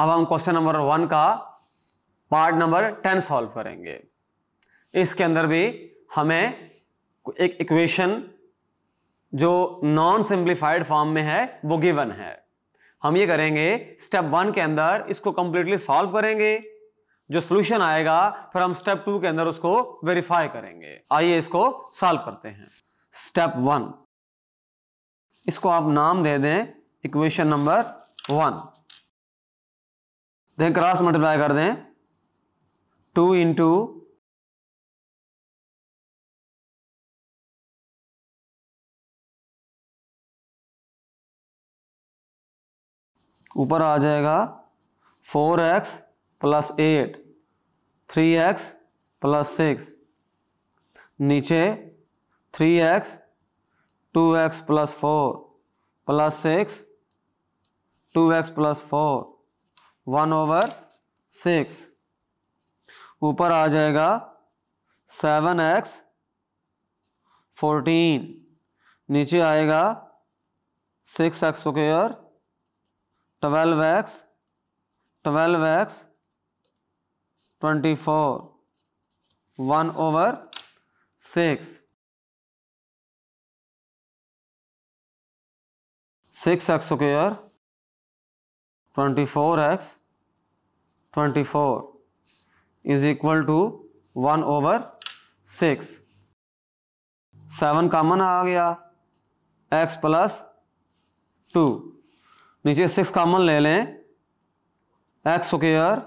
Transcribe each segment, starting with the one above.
अब हम question number one का पार्ट नंबर टेन सॉल्व करेंगे इसके अंदर भी हमें एक इक्वेशन जो नॉन सिंप्लीफाइड फॉर्म में है वो गिवन है हम ये करेंगे स्टेप वन के अंदर इसको कंप्लीटली सॉल्व करेंगे जो सोल्यूशन आएगा फिर हम स्टेप टू के अंदर उसको वेरीफाई करेंगे आइए इसको सॉल्व करते हैं स्टेप वन इसको आप नाम दे दें इक्वेशन नंबर वन देखें क्रॉस मल्टीप्लाई कर दें टू इंटू ऊपर आ जाएगा four x plus eight three x plus six नीचे three x two x plus four plus six two x plus four one over six ऊपर आ जाएगा सेवन एक्स फोर्टीन नीचे आएगा six x square twelve x twelve x twenty four one over six six x square twenty four x 24 is equal to 1 over six seven common आ गया x plus two नीचे six common ले लें x square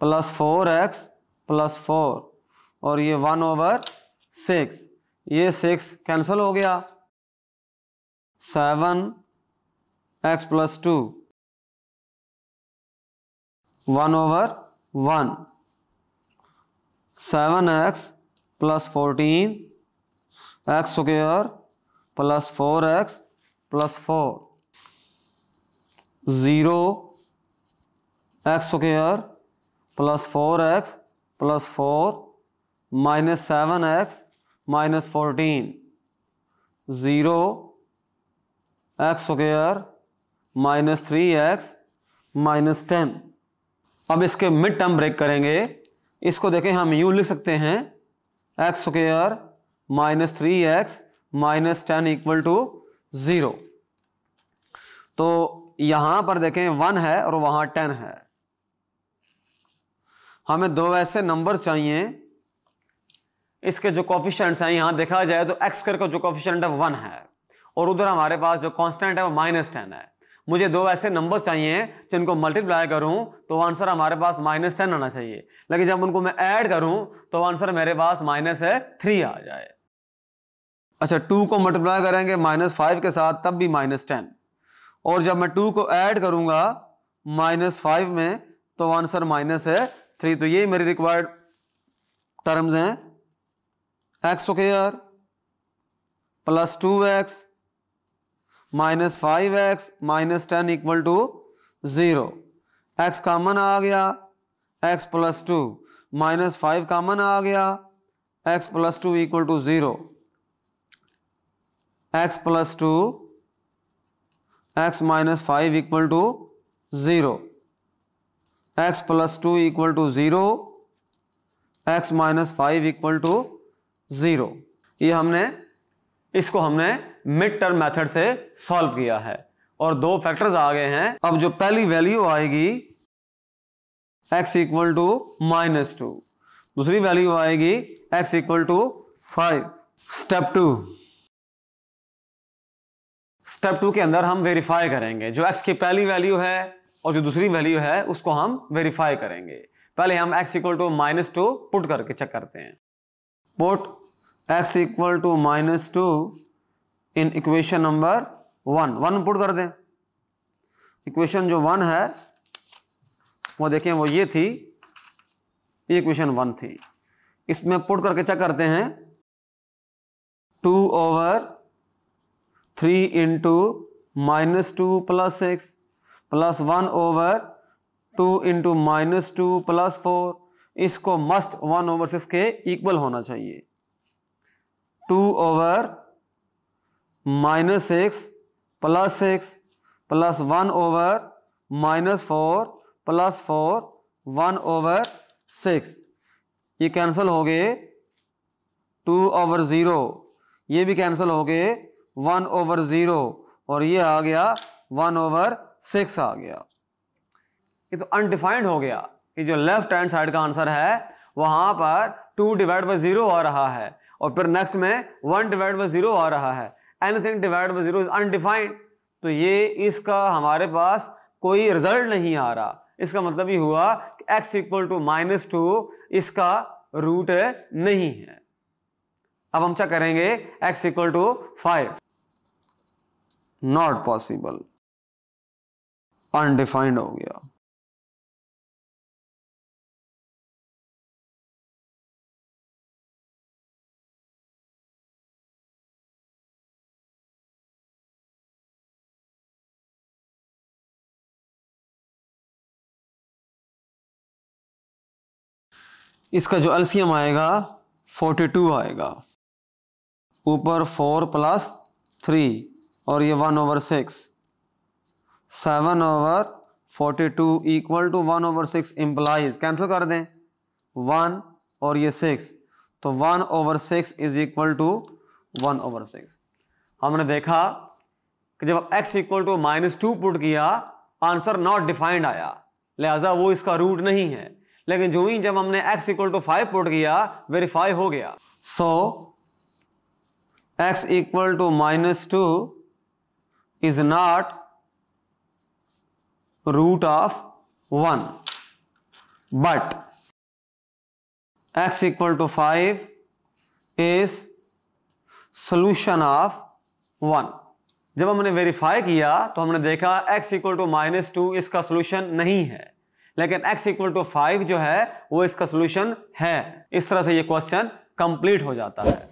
plus four x plus four और ये one over six ये six cancel हो गया seven x plus two one over one seven x plus fourteen x square plus four x plus four zero x square plus four x plus four minus seven x minus fourteen zero x square minus three x minus ten अब इसके mid term break करेंगे इसको देखें हम you लिख सकते हैं x square minus three x minus ten equal to zero तो यहाँ पर देखें वन है और वहाँ टेन है हमें दो ऐसे नंबर चाहिए इसके जो कॉफिशेंट्स हैं यहाँ देखा जाए तो एक्स स्क्र का जो कॉफिशेंट है वन है और उधर हमारे पास जो कॉन्स्टेंट है वो माइनस टेन है मुझे दो ऐसे नंबर्स चाहिए जिनको मल्टीप्लाई करूं तो आंसर हमारे पास माइनस टेन आना चाहिए लेकिन जब उनको मैं ऐड करूं तो आंसर मेरे पास माइनस है थ्री आ जाए अच्छा टू को मल्टीप्लाई करेंगे माइनस फाइव के साथ तब भी माइनस टेन और जब मैं टू को ऐड करूंगा माइनस फाइव में तो आंसर माइनस है थ्री तो ये मेरी रिक्वायर्ड टर्म्स हैं x square plus two x minus five x minus ten equal to zero x common आ गया x plus two minus five common आ गया x plus two equal to zero x plus two x minus five equal to zero x plus two equal to zero x minus five equal to zero ये हमने इसको हमने mid term method से solve किया है और दो factors आ गए हैं अब जो पहली वैल्यू आएगी x equal to minus two दूसरी वैल्यू आएगी x equal to five step two step two के अंदर हम वेरीफाई करेंगे जो x की पहली वैल्यू है और जो दूसरी वैल्यू है उसको हम वेरीफाई करेंगे पहले हम x equal to minus two put करके चेक करते हैं put x equal to minus two in equation number one one put कर दें इक्वेशन जो वन है वो देखें वो ये थी ये इक्वेशन वन थी इसमें पुट करके चेक करते हैं two over three into minus two plus six plus one over two into minus two plus four इसको मस्ट वन ओवर सिक्स के इक्वल होना चाहिए two over minus six plus six plus one over minus four plus four one over six ये cancel हो गए to over zero ये भी cancel हो गए वन ओवर ज़ीरो और ये आ गया वन ओवर सिक्स आ गया ये तो अनडिफाइंड हो गया कि जो लेफ्ट हैंड साइड का आंसर है वहाँ पर टू डिवाइड बाई ज़ीरो आ रहा है और फिर नेक्स्ट में वन डिवाइड बाई ज़ीरो आ रहा है anything divide by zero is undefined तो ये इसका हमारे पास कोई रिजल्ट नहीं आ रहा इसका मतलब ये हुआ कि x equal to minus two इसका रूट नहीं है अब हम क्या करेंगे x equal to five not possible undefined हो गया इसका जो एल्सियम आएगा फोर्टी टू आएगा ऊपर फोर प्लस थ्री और ये one over six seven over forty two equal to one over six implies cancel कर दें वन और ये सिक्स तो one over six is equal to one over six हमने देखा कि जब x equal to minus two put किया आंसर नॉट डिफाइंड आया लिहाजा वो इसका रूट नहीं है लेकिन जो ही जब हमने x equal to five put किया वेरीफाई हो गया so x equal to minus two is not root of one but x equal to five is solution of one जब हमने वेरीफाई किया तो हमने देखा x equal to minus two इसका सोल्यूशन नहीं है लेकिन x इक्वल टू फाइव जो है वो इसका सोल्यूशन है इस तरह से ये क्वेश्चन कंप्लीट हो जाता है